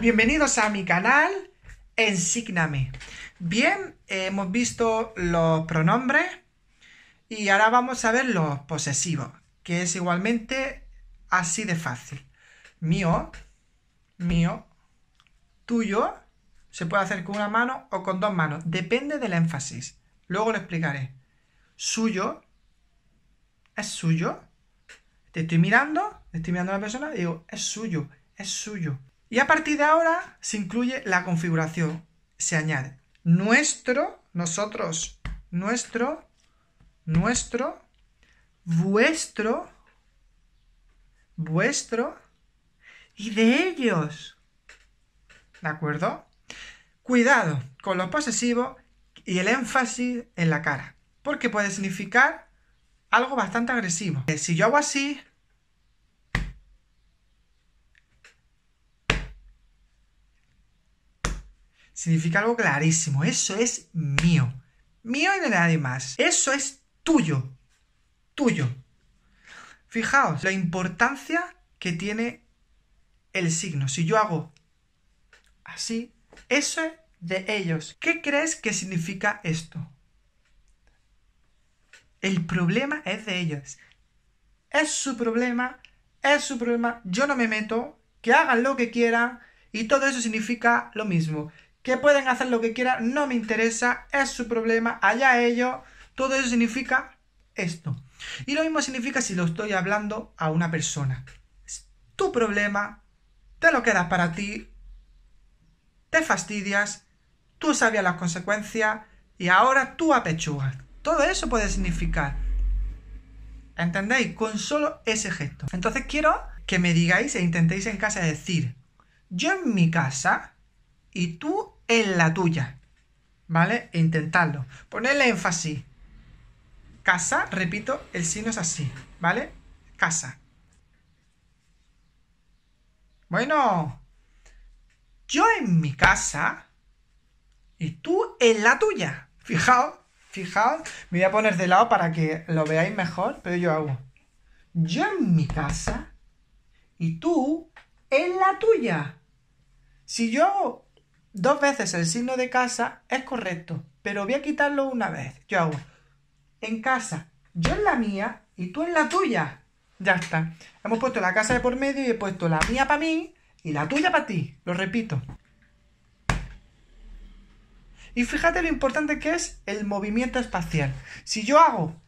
Bienvenidos a mi canal Ensígname. Bien, eh, hemos visto los pronombres y ahora vamos a ver los posesivos, que es igualmente así de fácil. Mío, mío, tuyo, se puede hacer con una mano o con dos manos, depende del énfasis. Luego lo explicaré. Suyo, es suyo. Te estoy mirando, estoy mirando a la persona y digo, es suyo, es suyo. Y a partir de ahora se incluye la configuración. Se añade nuestro, nosotros, nuestro, nuestro, vuestro, vuestro y de ellos. ¿De acuerdo? Cuidado con los posesivos y el énfasis en la cara, porque puede significar algo bastante agresivo. Si yo hago así, significa algo clarísimo. Eso es mío. Mío y de nadie más. Eso es tuyo. Tuyo. Fijaos la importancia que tiene el signo. Si yo hago así, eso es de ellos. ¿Qué crees que significa esto? El problema es de ellos. Es su problema, es su problema. Yo no me meto, que hagan lo que quieran y todo eso significa lo mismo que pueden hacer lo que quieran, no me interesa, es su problema, allá ellos, todo eso significa esto. Y lo mismo significa si lo estoy hablando a una persona. Es tu problema, te lo quedas para ti, te fastidias, tú sabías las consecuencias y ahora tú apechugas. Todo eso puede significar. ¿Entendéis? Con solo ese gesto. Entonces quiero que me digáis e intentéis en casa decir, yo en mi casa y tú en la tuya. ¿Vale? E intentarlo. Ponerle énfasis. Casa, repito, el signo es así. ¿Vale? Casa. Bueno, yo en mi casa y tú en la tuya. Fijaos, fijaos, me voy a poner de lado para que lo veáis mejor, pero yo hago. Yo en mi casa y tú en la tuya. Si yo dos veces el signo de casa es correcto, pero voy a quitarlo una vez. Yo hago en casa, yo en la mía y tú en la tuya. Ya está. Hemos puesto la casa de por medio y he puesto la mía para mí y la tuya para ti. Lo repito. Y fíjate lo importante que es el movimiento espacial. Si yo hago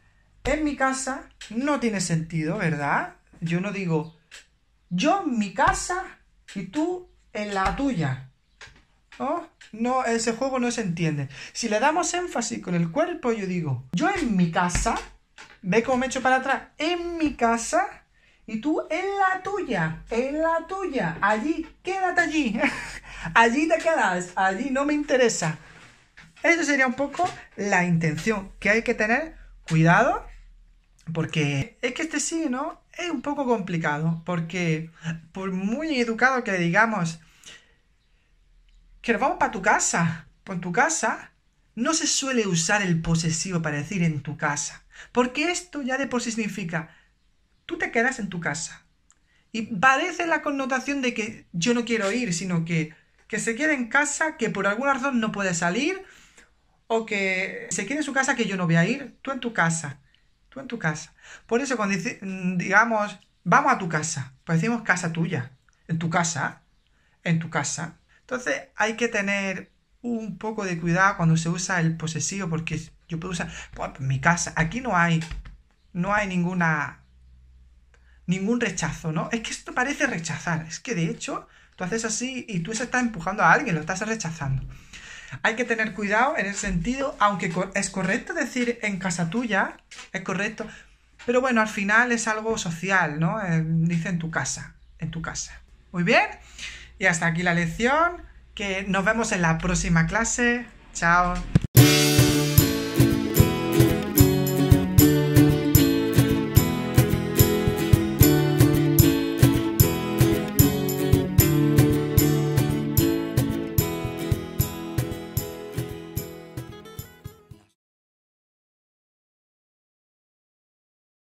en mi casa, no tiene sentido, ¿verdad? Yo no digo yo en mi casa y tú en la tuya no, ese juego no se entiende. Si le damos énfasis con el cuerpo, yo digo, yo en mi casa, ve cómo me echo para atrás, en mi casa, y tú en la tuya, en la tuya, allí, quédate allí, allí te quedas, allí no me interesa. Eso sería un poco la intención, que hay que tener cuidado, porque es que este sí, ¿no? Es un poco complicado, porque por muy educado que digamos, que vamos para tu casa. Pues en tu casa no se suele usar el posesivo para decir en tu casa, porque esto ya de por sí significa tú te quedas en tu casa. Y parece la connotación de que yo no quiero ir, sino que, que se quede en casa, que por alguna razón no puede salir, o que se quede en su casa que yo no voy a ir, tú en tu casa, tú en tu casa. Por eso cuando digamos, vamos a tu casa, pues decimos casa tuya, en tu casa, en tu casa. Entonces hay que tener un poco de cuidado cuando se usa el posesivo, porque yo puedo usar, mi casa, aquí no hay, no hay ninguna, ningún rechazo, ¿no? Es que esto parece rechazar, es que de hecho tú haces así y tú se estás empujando a alguien, lo estás rechazando. Hay que tener cuidado en el sentido, aunque es correcto decir en casa tuya, es correcto, pero bueno, al final es algo social, ¿no? Eh, dice en tu casa, en tu casa. Muy bien. Y hasta aquí la lección, que nos vemos en la próxima clase. Chao.